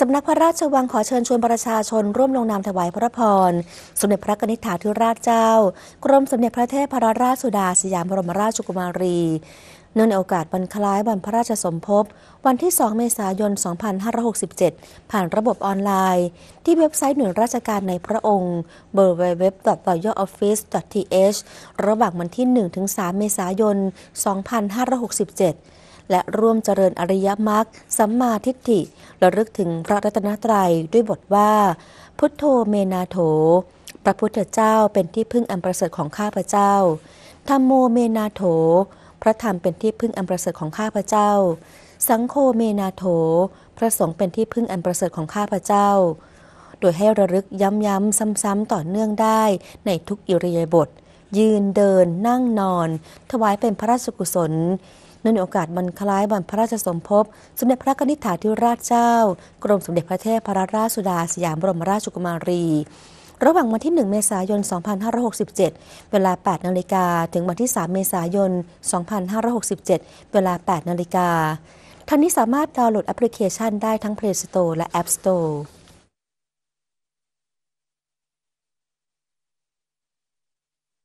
สำนักพระราชวังขอเชิญชวนประชาชน ร่วมลงนามถวายพระพรสมเด็จพระกนิษฐาธิราชเจ้า กรมสมเด็จพระเทพรราชสุดาสยามบรมราชกุมารีเนื่องในโอกาสบรรคล้ายวันพระราชสมภพวันที่ 2 เมษายน 2567 ผ่านระบบออนไลน์ที่เว็บไซต์หน่วยราชการในพระองค์ www.royaloffice.th ระหว่างวันที่ 1-3 เมษายน 2567และร่วมเจริญอริยมรรคสัมมาทิฏฐิ ระลึกถึงพระรัตนตรัยด้วยบทว่า พุทโธเมนาโถพระพุทธเจ้าเป็นที่พึ่งอันประเสริฐของข้าพเจ้าธรรมโมเมนาโถ พระธรรมเป็นที่พึ่งอันประเสริฐของข้าพเจ้า สังโฆเมนาโถพระสงฆ์เป็นที่พึ่งอันประเสริฐของข้าพเจ้า โดยให้ระลึกย้ำๆซ้ำๆต่อเนื่องได้ในทุกอิริยาบถยืนเดิน นั่งนอน ถวายเป็นพระราชกุศลเนื่องในโอกาสวันคล้ายวันพระราชสมภพสมเด็จพระนิธิถาธิราชเจ้า กรมสมเด็จพระเทพรราชสุดาสยามบรมราชกุมารี ระหว่างวันที่ 1 เมษายน 2567 เวลา 8 นาฬิกาถึงวันที่ 3 เมษายน 2567 เวลา 8 นาฬิกาท่านนี้สามารถดาวน์โหลดแอปพลิเคชันได้ทั้ง Play Store และ App Store